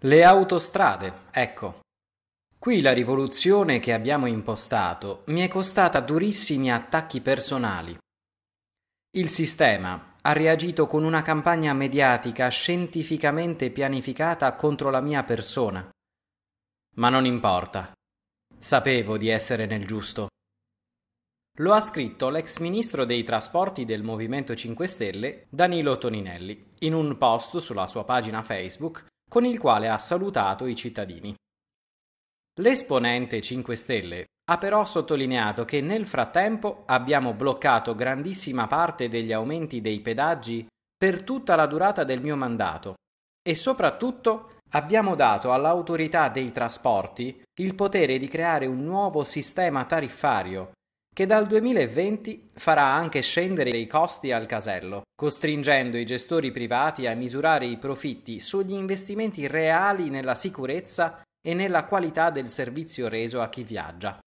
Le autostrade, ecco. Qui la rivoluzione che abbiamo impostato mi è costata durissimi attacchi personali. Il sistema ha reagito con una campagna mediatica scientificamente pianificata contro la mia persona. Ma non importa. Sapevo di essere nel giusto. Lo ha scritto l'ex ministro dei trasporti del Movimento 5 Stelle, Danilo Toninelli, in un post sulla sua pagina Facebook con il quale ha salutato i cittadini. L'esponente 5 Stelle ha però sottolineato che nel frattempo abbiamo bloccato grandissima parte degli aumenti dei pedaggi per tutta la durata del mio mandato e soprattutto abbiamo dato all'autorità dei trasporti il potere di creare un nuovo sistema tariffario che dal 2020 farà anche scendere i costi al casello, costringendo i gestori privati a misurare i profitti sugli investimenti reali nella sicurezza e nella qualità del servizio reso a chi viaggia.